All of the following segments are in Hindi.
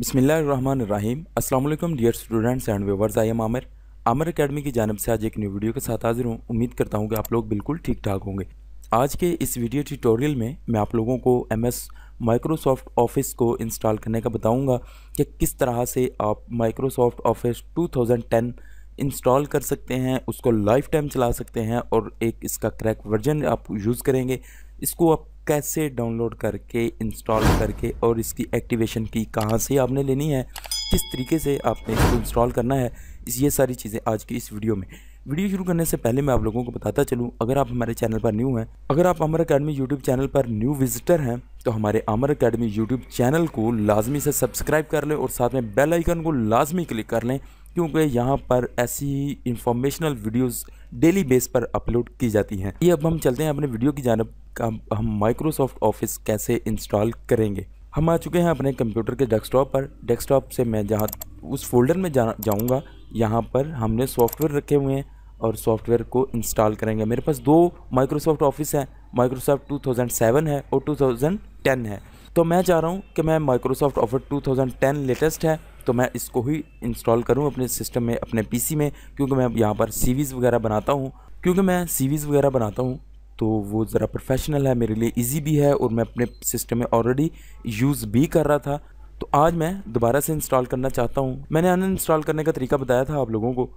बिसमीम अल्लाम dear students and viewers I am Aamir Aamir academy की जानब से आज एक न्यू वीडियो के साथ हाजिर हूँ उम्मीद करता हूँ कि आप लोग बिल्कुल ठीक ठाक होंगे आज के इस वीडियो ट्यूटोरियल में मैं आप लोगों को एम एस माइक्रोसॉफ्ट ऑफिस को इंस्टॉल करने का बताऊँगा कि किस तरह से आप माइक्रोसॉफ्ट ऑफिस टेन इंस्टॉल कर सकते हैं उसको लाइफ टाइम चला सकते हैं और एक इसका क्रैक वर्जन आप यूज़ करेंगे इसको आप कैसे डाउनलोड करके इंस्टॉल करके और इसकी एक्टिवेशन की कहाँ से आपने लेनी है किस तरीके से आपने इसको इंस्टॉल करना है ये सारी चीज़ें आज की इस वीडियो में वीडियो शुरू करने से पहले मैं आप लोगों को बताता चलूँ अगर आप हमारे चैनल पर न्यू हैं अगर आप अमर अकेडमी यूट्यूब चैनल पर न्यू विजिटर हैं तो हमारे अमर अकेडमी यूट्यूब चैनल को लाजमी से सब्सक्राइब कर लें और साथ में बेल आइकन को लाजमी क्लिक कर लें क्योंकि यहाँ पर ऐसी इंफॉर्मेशनल वीडियोस डेली बेस पर अपलोड की जाती हैं ये अब हम चलते हैं अपने वीडियो की जानब हम माइक्रोसॉफ्ट ऑफिस कैसे इंस्टॉल करेंगे हम आ चुके हैं अपने कंप्यूटर के डेस्कटॉप पर डेस्कटॉप से मैं जहाँ उस फोल्डर में जा जाऊँगा यहाँ पर हमने सॉफ्टवेयर रखे हुए हैं और सॉफ्टवेयर को इंस्टॉल करेंगे मेरे पास दो माइक्रोसॉफ्ट ऑफिस हैं माइक्रोसॉफ्ट 2007 है और 2010 है तो मैं चाह रहा हूँ कि मैं माइक्रोसॉफ्ट ऑफर 2010 लेटेस्ट है तो मैं इसको ही इंस्टॉल करूँ अपने सिस्टम में अपने पीसी में क्योंकि मैं यहाँ पर सीवीज़ वगैरह बनाता हूँ क्योंकि मैं सीवीज़ वगैरह बनाता हूँ तो वो ज़रा प्रोफेशनल है मेरे लिए ईजी भी है और मैं अपने सिस्टम में ऑलरेडी यूज़ भी कर रहा था तो आज मैं दोबारा से इंस्टॉल करना चाहता हूँ मैंने अन करने का तरीका बताया था आप लोगों को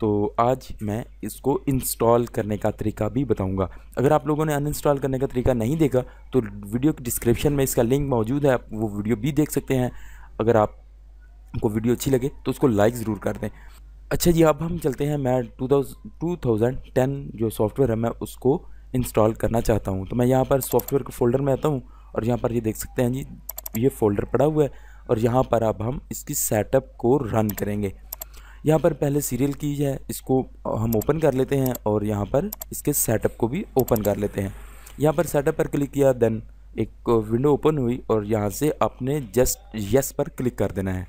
तो आज मैं इसको इंस्टॉल करने का तरीका भी बताऊंगा अगर आप लोगों ने अनइंस्टॉल करने का तरीका नहीं देखा तो वीडियो के डिस्क्रिप्शन में इसका लिंक मौजूद है आप वो वीडियो भी देख सकते हैं अगर आपको वीडियो अच्छी लगे तो उसको लाइक ज़रूर कर दें अच्छा जी अब हम चलते हैं मैं टू थाउजेंड जो सॉफ्टवेयर है मैं उसको इंस्टॉल करना चाहता हूँ तो मैं यहाँ पर सॉफ्टवेयर के फोल्डर में आता हूँ और यहाँ पर ये देख सकते हैं जी ये फ़ोल्डर पड़ा हुआ है और यहाँ पर अब हम इसकी सेटअप को रन करेंगे यहाँ पर पहले सीरियल की है इसको हम ओपन कर लेते हैं और यहाँ पर इसके सेटअप को भी ओपन कर लेते हैं यहाँ पर सेटअप पर क्लिक किया देन एक विंडो ओपन हुई और यहाँ से आपने जस्ट यस पर क्लिक कर देना है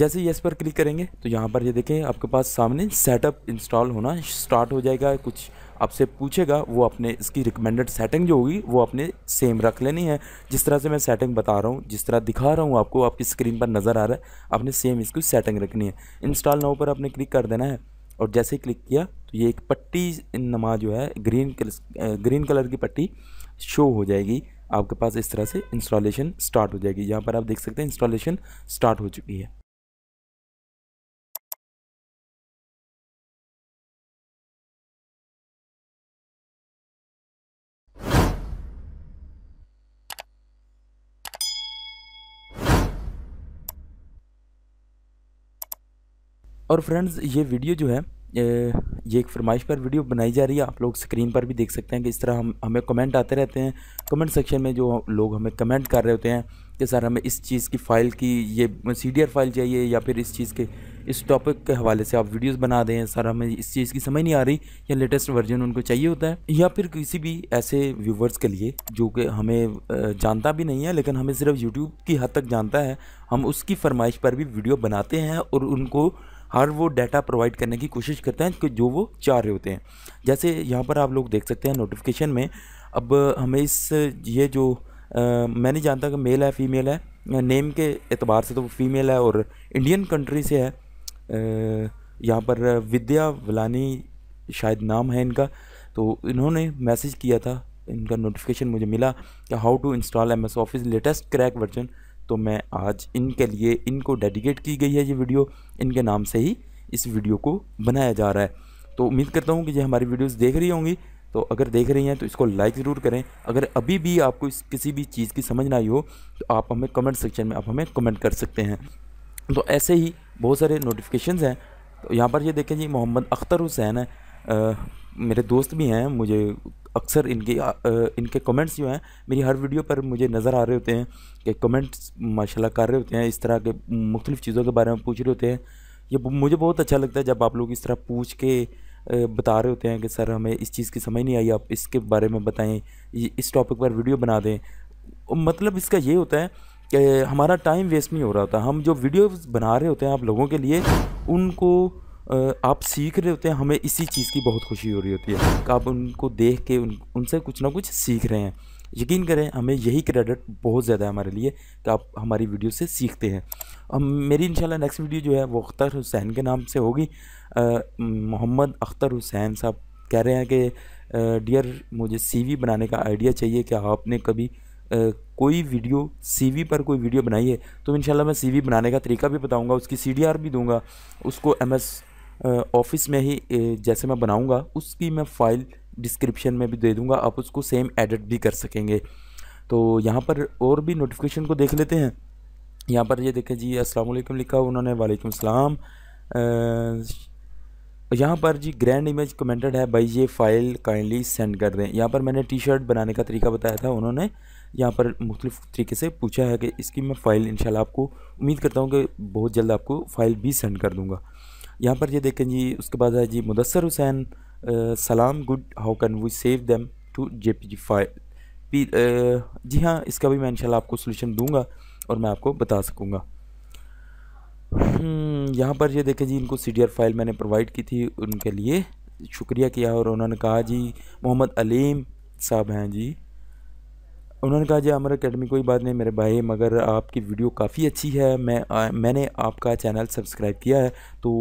जैसे यस पर क्लिक करेंगे तो यहाँ पर ये यह देखें आपके पास सामने सेटअप इंस्टॉल होना स्टार्ट हो जाएगा कुछ आपसे पूछेगा वो अपने इसकी रिकमेंडेड सेटिंग जो होगी वो अपने सेम रख लेनी है जिस तरह से मैं सेटिंग बता रहा हूँ जिस तरह दिखा रहा हूँ आपको आपकी स्क्रीन पर नज़र आ रहा है आपने सेम इसकी सेटिंग रखनी है इंस्टॉल नाउ पर आपने क्लिक कर देना है और जैसे ही क्लिक किया तो ये एक पट्टी नमा जो है ग्रीन कल ग्रीन कलर की पट्टी शो हो जाएगी आपके पास इस तरह से इंस्टॉलेशन स्टार्ट हो जाएगी यहाँ पर आप देख सकते हैं इंस्टॉलेशन स्टार्ट हो चुकी है और फ्रेंड्स ये वीडियो जो है ये एक फरमाइश पर वीडियो बनाई जा रही है आप लोग स्क्रीन पर भी देख सकते हैं कि इस तरह हम हमें कमेंट आते रहते हैं कमेंट सेक्शन में जो लोग हमें कमेंट कर रहे होते हैं कि सर हमें इस चीज़ की फ़ाइल की ये सी फाइल चाहिए या फिर इस चीज़ के इस टॉपिक के हवाले से आप वीडियोस बना दें सर हमें इस चीज़ की समझ नहीं आ रही या लेटेस्ट वर्जन उनको चाहिए होता है या फिर किसी भी ऐसे व्यूवर्स के लिए जो कि हमें जानता भी नहीं है लेकिन हमें सिर्फ यूट्यूब की हद तक जानता है हम उसकी फरमाइश पर भी वीडियो बनाते हैं और उनको हर वो डाटा प्रोवाइड करने की कोशिश करते हैं कि जो वो चाह रहे होते हैं जैसे यहाँ पर आप लोग देख सकते हैं नोटिफिकेशन में अब हमें इस ये जो आ, मैं नहीं जानता कि मेल है फ़ीमेल है नेम के एतबार से तो फ़ीमेल है और इंडियन कंट्री से है यहाँ पर विद्या वलानी शायद नाम है इनका तो इन्होंने मैसेज किया था इनका नोटिफिकेशन मुझे मिला कि how to install M S Office latest crack version तो मैं आज इनके लिए इनको डेडिकेट की गई है ये वीडियो इनके नाम से ही इस वीडियो को बनाया जा रहा है तो उम्मीद करता हूँ कि ये हमारी वीडियोस देख रही होंगी तो अगर देख रही हैं तो इसको लाइक ज़रूर करें अगर अभी भी आपको इस किसी भी चीज़ की समझ ना आई हो तो आप हमें कमेंट सेक्शन में आप हमें कमेंट कर सकते हैं तो ऐसे ही बहुत सारे नोटिफिकेशन हैं तो यहाँ पर ये देखें जी मोहम्मद अख्तर हुसैन है आ, मेरे दोस्त भी हैं मुझे अक्सर इनके इनके कमेंट्स जो हैं मेरी हर वीडियो पर मुझे नज़र आ रहे होते हैं कि कमेंट्स माशाल्लाह कर रहे होते हैं इस तरह के मुख्तलिफ़ चीज़ों के बारे में पूछ रहे होते हैं ये मुझे बहुत अच्छा लगता है जब आप लोग इस तरह पूछ के बता रहे होते हैं कि सर हमें इस चीज़ की समझ नहीं आई आप इसके बारे में बताएं इस टॉपिक पर वीडियो बना दें मतलब इसका ये होता है कि हमारा टाइम वेस्ट नहीं हो रहा होता हम जो वीडियोस बना रहे होते हैं आप लोगों के लिए उनको आप सीख रहे होते हैं हमें इसी चीज़ की बहुत खुशी हो रही होती है कि आप उनको देख के उन उनसे कुछ ना कुछ सीख रहे हैं यकीन करें हमें यही क्रेडिट बहुत ज़्यादा है हमारे लिए कि आप हमारी वीडियो से सीखते हैं हम मेरी इंशाल्लाह नेक्स्ट वीडियो जो है वो अख्तर हुसैन के नाम से होगी मोहम्मद अख्तर हुसैन साहब कह रहे हैं कि डियर मुझे सीवी बनाने का आइडिया चाहिए कि आपने कभी आ, कोई वीडियो सीवी पर कोई वीडियो बनाई है तो इन मैं सीवी बनाने का तरीका भी बताऊँगा उसकी सीडीआर भी दूंगा उसको एमएस ऑफिस में ही जैसे मैं बनाऊँगा उसकी मैं फ़ाइल डिस्क्रिप्शन में भी दे दूँगा आप उसको सेम एडिट भी कर सकेंगे तो यहाँ पर और भी नोटिफिकेशन को देख लेते हैं यहाँ पर ये देखें जी अस्सलाम वालेकुम लिखा उन्होंने वालेकुम सलाम यहाँ पर जी ग्रैंड इमेज कमेंटेड है भाई ये फ़ाइल काइंडली सेंड कर दें यहाँ पर मैंने टी शर्ट बनाने का तरीका बताया था उन्होंने यहाँ पर मुख्तलिफ तरीके से पूछा है कि इसकी मैं फ़ाइल इंशाल्लाह आपको उम्मीद करता हूँ कि बहुत जल्द आपको फ़ाइल भी सेंड कर दूँगा यहाँ पर ये देखें जी उसके बाद है जी मुदसर हुसैन सलाम good how can we save them to J P G file जी हाँ इसका भी मैं इनशाला आपको सोल्यूशन दूंगा और मैं आपको बता सकूँगा हम्म, यहाँ पर ये देखें जी इनको सी डी आर फाइल मैंने प्रोवाइड की थी उनके लिए शुक्रिया किया और उन्होंने कहा जी मोहम्मद अलीम साहब हैं जी उन्होंने कहा जी अमर अकेडमी कोई बात नहीं मेरे भाई मगर आपकी वीडियो काफ़ी अच्छी है मैं आ, मैंने आपका चैनल सब्सक्राइब किया है तो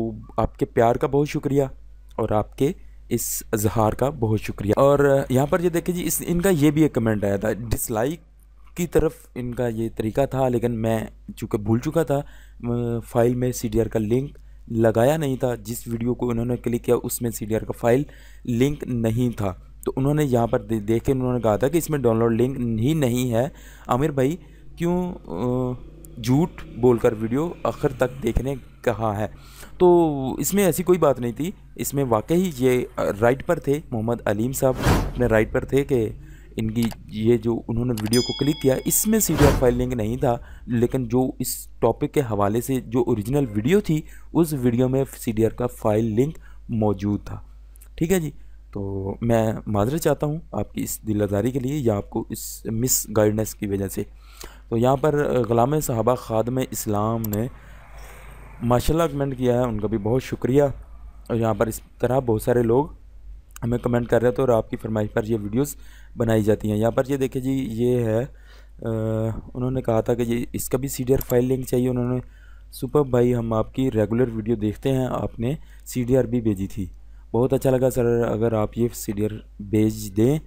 आपके प्यार का बहुत शुक्रिया और आपके इस अजहार का बहुत शुक्रिया और यहाँ पर ये देखिए जी इस इनका ये भी एक कमेंट आया था डिसलाइक की तरफ इनका ये तरीका था लेकिन मैं चूँकि भूल चुका था फाइल में सी का लिंक लगाया नहीं था जिस वीडियो को उन्होंने क्लिक किया उसमें सी का फाइल लिंक नहीं था तो उन्होंने यहाँ पर देख के उन्होंने कहा था कि इसमें डाउनलोड लिंक ही नहीं है आमिर भाई क्यों झूठ बोलकर वीडियो आखिर तक देखने कहा है तो इसमें ऐसी कोई बात नहीं थी इसमें वाकई ये राइट पर थे मोहम्मद अलीम साहब अपने राइट पर थे कि इनकी ये जो उन्होंने वीडियो को क्लिक किया इसमें सी डी फाइल लिंक नहीं था लेकिन जो इस टॉपिक के हवाले से जो ओरिजिनल वीडियो थी उस वीडियो में सी का फाइल लिंक मौजूद था ठीक है जी तो मैं माजरत चाहता हूँ आपकी इस दिल आज़ारी के लिए या आपको इस मिस गाइडनेस की वजह से तो यहाँ पर ग़लाम साहबा ख़ादम इस्लाम ने माशाल्लाह कमेंट किया है उनका भी बहुत शुक्रिया और यहाँ पर इस तरह बहुत सारे लोग हमें कमेंट कर रहे थे तो और आपकी फरमाइश पर ये वीडियोस बनाई जाती हैं यहाँ पर ये देखिए जी ये है आ, उन्होंने कहा था कि ये इसका भी सी फाइल लिंक चाहिए उन्होंने सुपर भाई हम आपकी रेगुलर वीडियो देखते हैं आपने सी भी भेजी थी बहुत अच्छा लगा सर अगर आप ये सीरियल भेज दें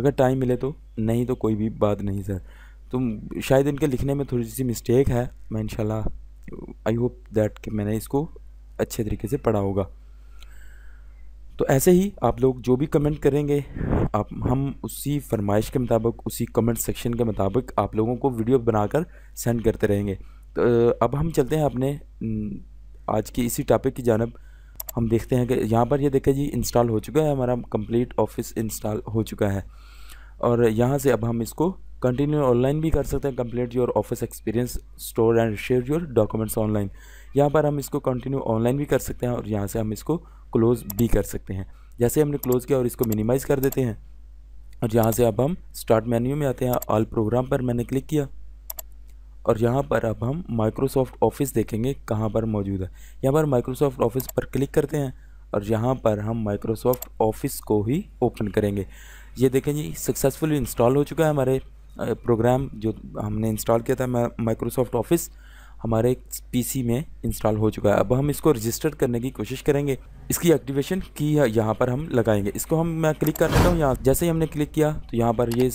अगर टाइम मिले तो नहीं तो कोई भी बात नहीं सर तो शायद इनके लिखने में थोड़ी सी मिस्टेक है मैं इनशाला आई होप दैट कि मैंने इसको अच्छे तरीके से पढ़ा होगा तो ऐसे ही आप लोग जो भी कमेंट करेंगे आप हम उसी फरमाइश के मुताबिक उसी कमेंट सेक्शन के मुताबिक आप लोगों को वीडियो बनाकर सेंड करते रहेंगे तो अब हम चलते हैं अपने आज के इसी टॉपिक की जानब हम देखते हैं कि यहाँ पर ये देखें जी इंस्टॉल हो चुका है हमारा कंप्लीट ऑफिस इंस्टॉल हो चुका है और यहाँ से अब हम इसको कंटिन्यू ऑनलाइन भी कर सकते हैं complete your office experience store and share your documents online यहाँ पर हम इसको कंटिन्यू ऑनलाइन भी कर सकते हैं और यहाँ से हम इसको क्लोज़ भी कर सकते हैं जैसे हमने क्लोज़ किया और इसको मिनिमाइज़ कर देते हैं और यहाँ से अब हम स्टार्ट मेन्यू में आते हैं ऑल प्रोग्राम पर मैंने क्लिक किया और यहाँ पर अब हम माइक्रोसॉफ्ट ऑफिस देखेंगे कहाँ पर मौजूद है यहाँ पर माइक्रोसॉफ्ट ऑफिस पर क्लिक करते हैं और यहाँ पर हम माइक्रोसॉफ्ट ऑफिस को ही ओपन करेंगे ये देखें जी सक्सेसफुली इंस्टॉल हो चुका है हमारे प्रोग्राम जो हमने इंस्टॉल किया था माइक्रोसॉफ्ट ऑफिस हमारे पीसी में इंस्टॉल हो चुका है अब हम इसको रजिस्टर करने की कोशिश करेंगे इसकी एक्टिवेशन की यहाँ पर हम लगाएंगे इसको हम मैं क्लिक कर लेता हूँ यहाँ जैसे ही हमने क्लिक किया तो यहाँ पर ये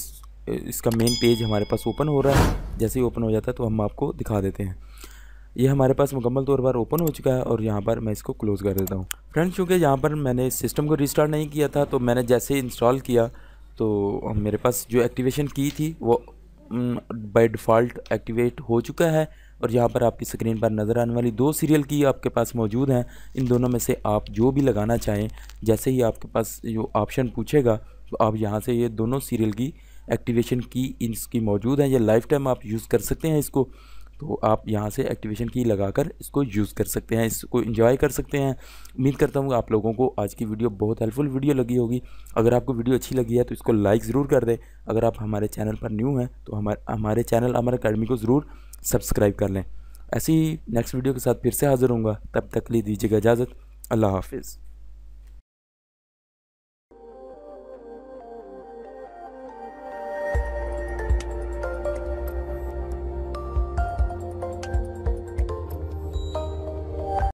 इसका मेन पेज हमारे पास ओपन हो रहा है जैसे ही ओपन हो जाता है तो हम आपको दिखा देते हैं ये हमारे पास मुकम्मल तौर पर ओपन हो चुका है और यहाँ पर मैं इसको क्लोज़ कर देता हूँ फ्रेंड्स चूँकि यहाँ पर मैंने सिस्टम को रिस्टार्ट नहीं किया था तो मैंने जैसे इंस्टॉल किया तो मेरे पास जो एक्टिवेशन की थी वो बाय डिफ़ॉल्ट एक्टिवेट हो चुका है और यहाँ पर आपकी स्क्रीन पर नज़र आने वाली दो सीरियल की आपके पास मौजूद हैं इन दोनों में से आप जो भी लगाना चाहें जैसे ही आपके पास जो ऑप्शन पूछेगा तो आप यहाँ से ये दोनों सीरियल की एक्टिवेशन की इसकी मौजूद है या लाइफ टाइम आप यूज़ कर सकते हैं इसको तो आप यहाँ से एक्टिवेशन की लगाकर इसको यूज़ कर सकते हैं इसको इंजॉय कर सकते हैं उम्मीद करता हूँ आप लोगों को आज की वीडियो बहुत हेल्पफुल वीडियो लगी होगी अगर आपको वीडियो अच्छी लगी है तो इसको लाइक ज़रूर कर दें अगर आप हमारे चैनल पर न्यू हैं तो हमारे हमारे चैनल अमर अकेडमी को ज़रूर सब्सक्राइब कर लें ऐसी नेक्स्ट वीडियो के साथ फिर से हाज़िर होंगे तब तक ले दीजिएगा इजाज़त अल्लाह हाफिज़